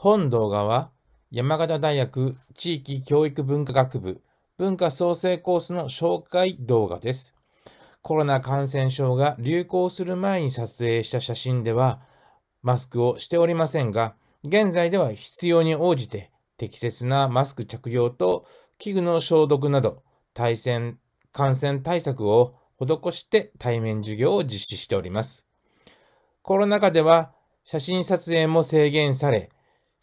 本動画は山形大学地域教育文化学部文化創生コースの紹介動画です。コロナ感染症が流行する前に撮影した写真ではマスクをしておりませんが、現在では必要に応じて適切なマスク着用と器具の消毒など対戦感染対策を施して対面授業を実施しております。コロナ禍では写真撮影も制限され、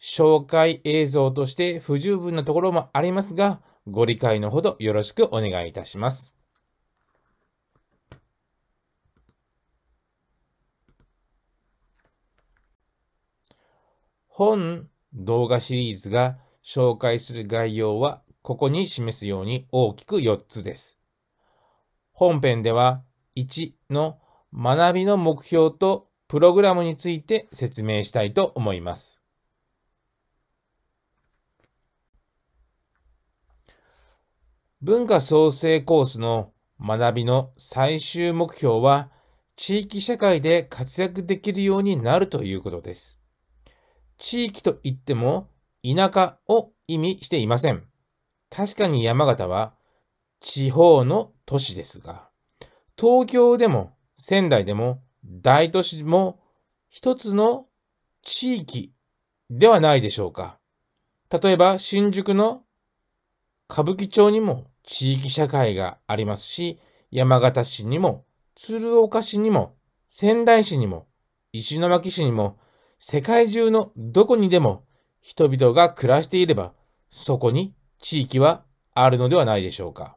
紹介映像として不十分なところもありますが、ご理解のほどよろしくお願いいたします。本動画シリーズが紹介する概要はここに示すように大きく4つです。本編では1の学びの目標とプログラムについて説明したいと思います。文化創生コースの学びの最終目標は、地域社会で活躍できるようになるということです。地域といっても、田舎を意味していません。確かに山形は地方の都市ですが、東京でも仙台でも大都市も一つの地域ではないでしょうか。例えば新宿の歌舞伎町にも地域社会がありますし、山形市にも、鶴岡市にも、仙台市にも、石巻市にも、世界中のどこにでも人々が暮らしていれば、そこに地域はあるのではないでしょうか。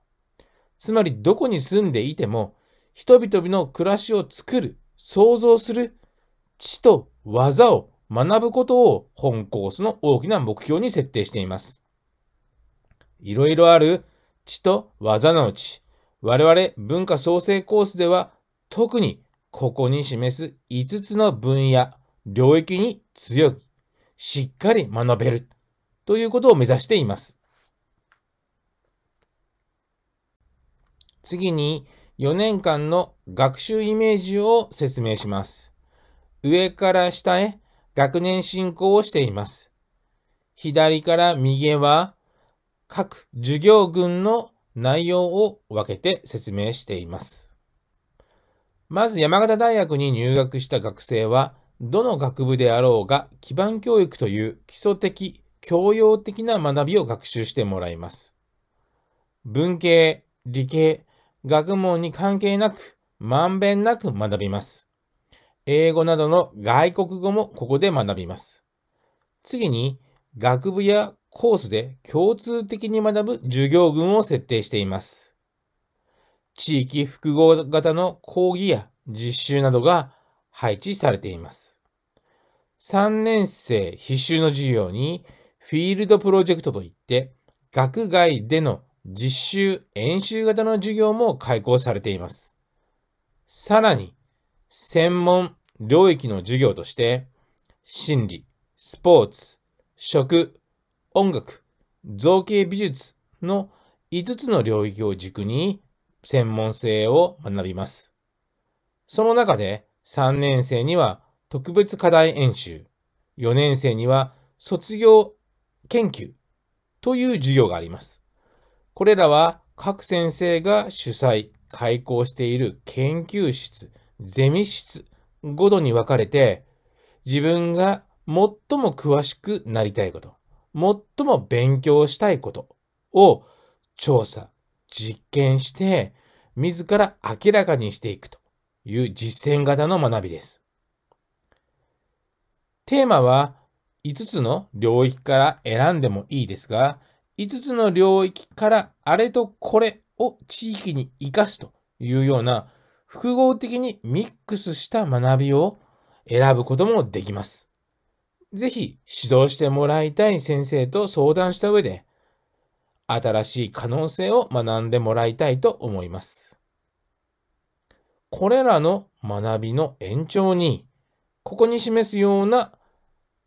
つまりどこに住んでいても、人々の暮らしを作る、想像する、知と技を学ぶことを本コースの大きな目標に設定しています。いろいろある知と技のうち、我々文化創生コースでは特にここに示す5つの分野、領域に強く、しっかり学べるということを目指しています。次に4年間の学習イメージを説明します。上から下へ学年進行をしています。左から右へは各授業群の内容を分けて説明しています。まず山形大学に入学した学生は、どの学部であろうが基盤教育という基礎的、教養的な学びを学習してもらいます。文系、理系、学問に関係なく、まんべんなく学びます。英語などの外国語もここで学びます。次に、学部やコースで共通的に学ぶ授業群を設定しています。地域複合型の講義や実習などが配置されています。3年生必修の授業にフィールドプロジェクトといって学外での実習演習型の授業も開講されています。さらに専門領域の授業として心理、スポーツ、食、音楽、造形美術の5つの領域を軸に専門性を学びます。その中で3年生には特別課題演習、4年生には卒業研究という授業があります。これらは各先生が主催、開講している研究室、ゼミ室ごとに分かれて自分が最も詳しくなりたいこと、最も勉強したいことを調査、実験して、自ら明らかにしていくという実践型の学びです。テーマは5つの領域から選んでもいいですが、5つの領域からあれとこれを地域に活かすというような複合的にミックスした学びを選ぶこともできます。ぜひ指導してもらいたい先生と相談した上で、新しい可能性を学んでもらいたいと思います。これらの学びの延長に、ここに示すような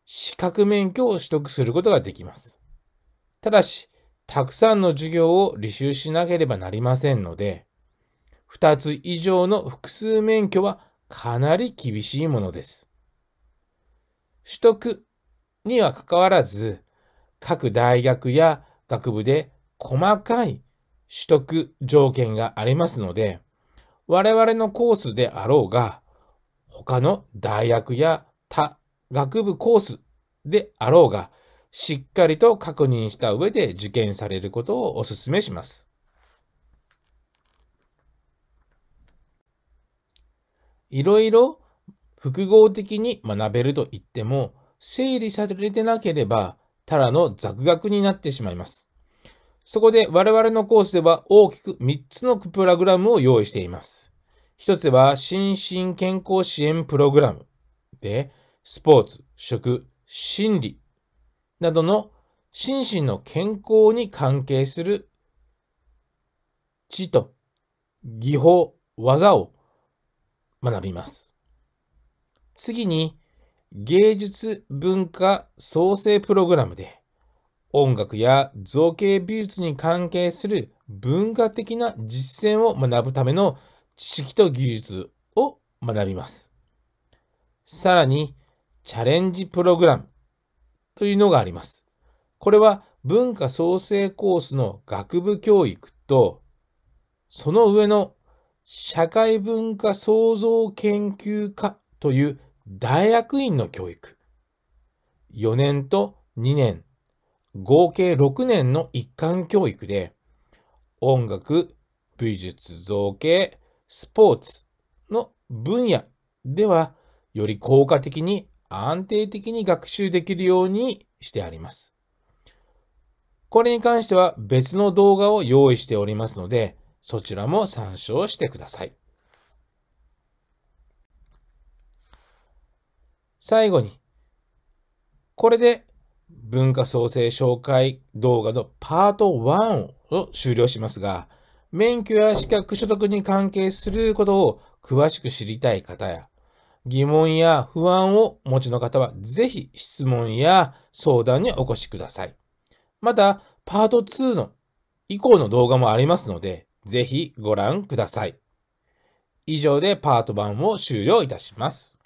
資格免許を取得することができます。ただし、たくさんの授業を履修しなければなりませんので、2つ以上の複数免許はかなり厳しいものです。取得にはかかわらず、各大学や学部で細かい取得条件がありますので、我々のコースであろうが、他の大学や他学部コースであろうが、しっかりと確認した上で受験されることをお勧めします。いろいろ複合的に学べると言っても、整理されてなければ、ただの雑学になってしまいます。そこで我々のコースでは大きく3つのプログラムを用意しています。1つは心身健康支援プログラムで、スポーツ、食、心理などの心身の健康に関係する知と技法、技を学びます。次に、芸術文化創生プログラムで、音楽や造形美術に関係する文化的な実践を学ぶための知識と技術を学びます。さらに、チャレンジプログラムというのがあります。これは文化創生コースの学部教育と、その上の社会文化創造研究科という大学院の教育。4年と2年、合計6年の一貫教育で、音楽、美術、造形、スポーツの分野では、より効果的に安定的に学習できるようにしてあります。これに関しては別の動画を用意しておりますので、そちらも参照してください。最後に、これで文化創生紹介動画のパート1を終了しますが、免許や資格所得に関係することを詳しく知りたい方や、疑問や不安をお持ちの方は、ぜひ質問や相談にお越しください。また、パート2の以降の動画もありますので、ぜひご覧ください。以上でパート1を終了いたします。